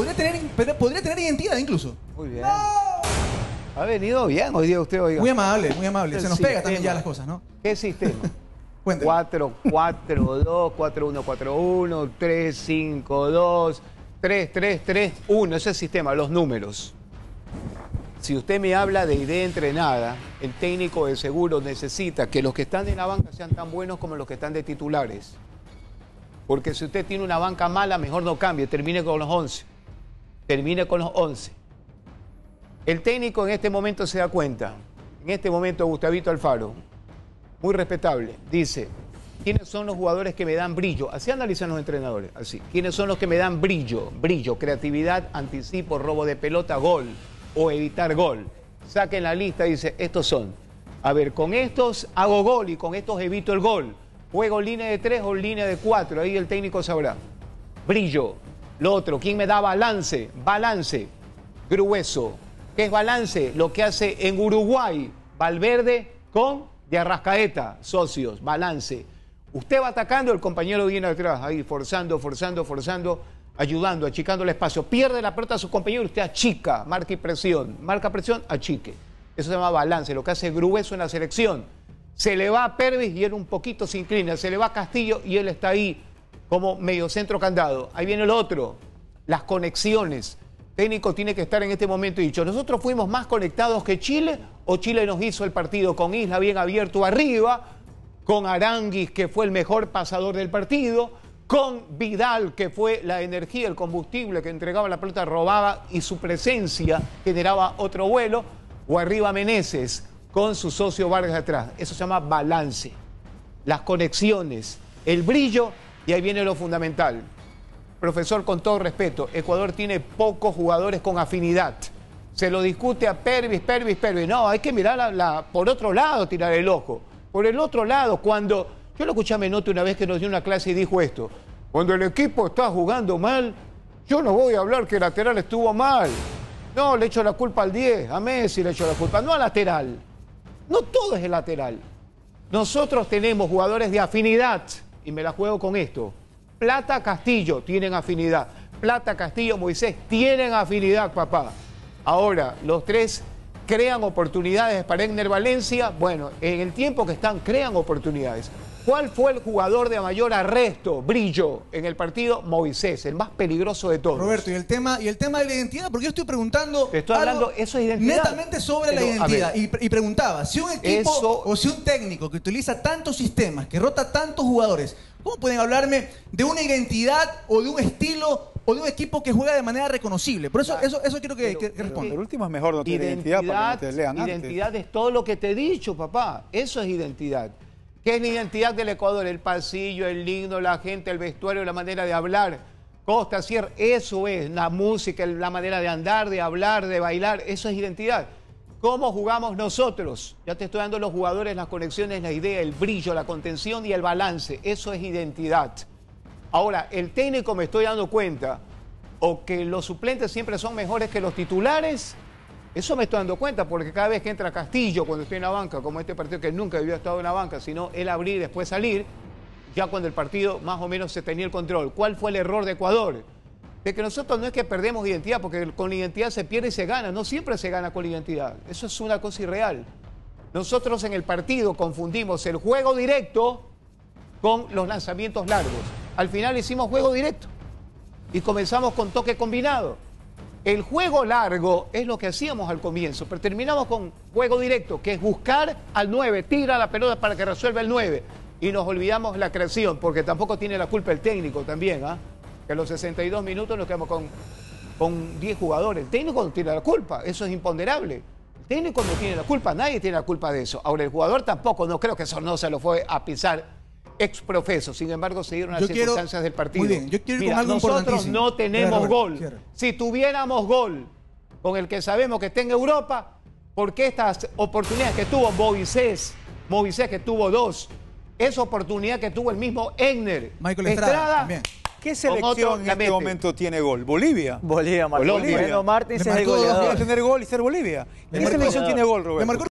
Podría tener, podría tener identidad incluso. Muy bien. Ha venido bien hoy día usted, oiga. Muy amable, muy amable. Se nos pega también ya las cosas, ¿no? ¿Qué sistema? 4, 4, 2, 4, 1, 4, 1, 3, 5, 2, 3, 3, 3, 1. Ese es el sistema, los números. Si usted me habla de idea entrenada, el técnico de seguro necesita que los que están en la banca sean tan buenos como los que están de titulares. Porque si usted tiene una banca mala, mejor no cambie, termine con los 11 termina con los 11. El técnico en este momento se da cuenta, en este momento Gustavito Alfaro, muy respetable, dice, ¿quiénes son los jugadores que me dan brillo? Así analizan los entrenadores, así. ¿Quiénes son los que me dan brillo? Brillo, creatividad, anticipo, robo de pelota, gol o evitar gol. Saquen la lista y dice, estos son. A ver, con estos hago gol y con estos evito el gol. Juego línea de tres o línea de cuatro, ahí el técnico sabrá. Brillo, lo otro, ¿quién me da balance? Balance, grueso. ¿Qué es balance? Lo que hace en Uruguay, Valverde con de Arrascaeta, socios, balance. Usted va atacando, el compañero viene atrás, ahí forzando, forzando, forzando, ayudando, achicando el espacio. Pierde la pelota a su compañero, usted achica, marca y presión. Marca presión, achique. Eso se llama balance, lo que hace grueso en la selección. Se le va a Pervis y él un poquito se inclina. Se le va a Castillo y él está ahí como medio centro candado. Ahí viene el otro, las conexiones. Técnico tiene que estar en este momento dicho, nosotros fuimos más conectados que Chile o Chile nos hizo el partido con Isla bien abierto arriba, con Aranguis que fue el mejor pasador del partido, con Vidal que fue la energía, el combustible que entregaba la pelota, robaba y su presencia generaba otro vuelo, o arriba Meneses con su socio Vargas atrás. Eso se llama balance, las conexiones, el brillo y ahí viene lo fundamental. Profesor, con todo respeto, Ecuador tiene pocos jugadores con afinidad. Se lo discute a Pervis, Pervis, Pervis. No, hay que mirar por otro lado, tirar el ojo. Por el otro lado, cuando... Yo lo escuché a Menotti una vez que nos dio una clase y dijo esto. Cuando el equipo está jugando mal, yo no voy a hablar que el lateral estuvo mal. No, le echo la culpa al 10, a Messi le echo la culpa, no al lateral. No todo es el lateral. Nosotros tenemos jugadores de afinidad y me la juego con esto. Plata Castillo tienen afinidad. Plata Castillo Moisés tienen afinidad, papá. Ahora, los tres crean oportunidades para Egner Valencia. Bueno, en el tiempo que están, crean oportunidades. ¿Cuál fue el jugador de mayor arresto, brillo en el partido? Moisés, el más peligroso de todos. Roberto, y el tema, y el tema de la identidad, porque yo estoy preguntando. estoy hablando, eso es identidad. Netamente sobre la identidad. Y, preguntaba, si un equipo o si un técnico que utiliza tantos sistemas, que rota tantos jugadores, ¿cómo pueden hablarme de una identidad o de un estilo o de un equipo que juega de manera reconocible. Por eso, eso, eso quiero que, responda. último es mejor no identidad, para te lean Identidad es todo lo que te he dicho, papá. Eso es identidad. ¿Qué es la identidad del Ecuador, el pasillo, el himno, la gente, el vestuario, la manera de hablar. Costa, Sierra, eso es la música, la manera de andar, de hablar, de bailar, eso es identidad. ¿Cómo jugamos nosotros? Ya te estoy dando los jugadores, las conexiones, la idea, el brillo, la contención y el balance. Eso es identidad. Ahora, el técnico me estoy dando cuenta o que los suplentes siempre son mejores que los titulares eso me estoy dando cuenta porque cada vez que entra Castillo cuando estoy en la banca, como este partido que nunca había estado en la banca, sino él abrir y después salir, ya cuando el partido más o menos se tenía el control. ¿Cuál fue el error de Ecuador? De que nosotros no es que perdemos identidad, porque con la identidad se pierde y se gana, no siempre se gana con la identidad. Eso es una cosa irreal. Nosotros en el partido confundimos el juego directo con los lanzamientos largos. Al final hicimos juego directo y comenzamos con toque combinado. El juego largo es lo que hacíamos al comienzo, pero terminamos con juego directo, que es buscar al 9, tira la pelota para que resuelva el 9. Y nos olvidamos la creación, porque tampoco tiene la culpa el técnico también, ¿ah? Que a los 62 minutos nos quedamos con, con 10 jugadores. El técnico no tiene la culpa, eso es imponderable. El técnico no tiene la culpa, nadie tiene la culpa de eso. Ahora, el jugador tampoco, no creo que eso no se lo fue a pisar Ex profeso, Sin embargo, se dieron las circunstancias del partido. Muy bien, yo quiero ir con algo nosotros no tenemos gol. Si tuviéramos gol con el que sabemos que está en Europa, ¿por qué estas oportunidades que tuvo Moisés, Moisés que tuvo dos, esa oportunidad que tuvo el mismo Egner, Michael Estrada, ¿Qué selección en este momento tiene gol? Bolivia. Bolivia, Martín. Bolivia. Bueno, Martín es goleador. tener gol y ser Bolivia. ¿Qué selección tiene gol, Roberto?